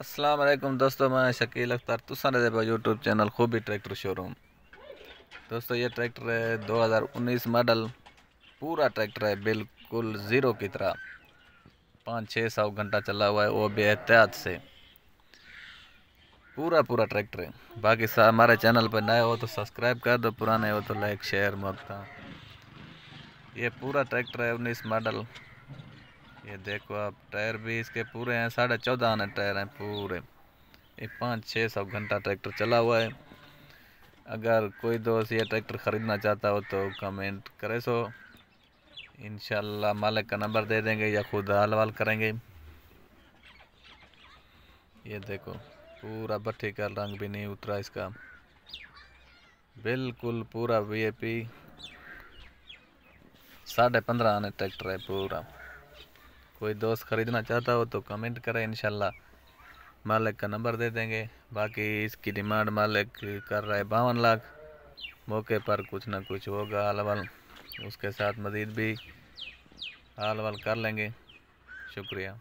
असलम दोस्तों मैं शकील अख्तर तुसा यूट्यूब चैनल खूबी ट्रैक्टर शोरूम दोस्तों ये ट्रैक्टर है 2019 मॉडल पूरा ट्रैक्टर है बिल्कुल ज़ीरो की तरह पाँच छः सौ घंटा चला हुआ है वो भी एहतियात से पूरा पूरा ट्रैक्टर है बाकी हमारे चैनल पर नए हो तो सब्सक्राइब कर दो पुराने हो तो लाइक शेयर मत ये पूरा ट्रैक्टर है उन्नीस मॉडल ये देखो आप टायर भी इसके पूरे हैं साढ़े चौदह आने टायर हैं पूरे ये पाँच छः सौ घंटा ट्रैक्टर चला हुआ है अगर कोई दोस्त ये ट्रैक्टर ख़रीदना चाहता हो तो कमेंट करे सो इन मालिक का नंबर दे देंगे या खुद हाल वाल करेंगे ये देखो पूरा भट्टी का रंग भी नहीं उतरा इसका बिल्कुल पूरा वी पी साढ़े पंद्रह आने ट्रैक्टर है पूरा कोई दोस्त ख़रीदना चाहता हो तो कमेंट करें इन मालिक का नंबर दे देंगे बाकी इसकी डिमांड मालिक कर रहा है बावन लाख मौके पर कुछ ना कुछ होगा आलवल उसके साथ मज़ीद भी आलवल कर लेंगे शुक्रिया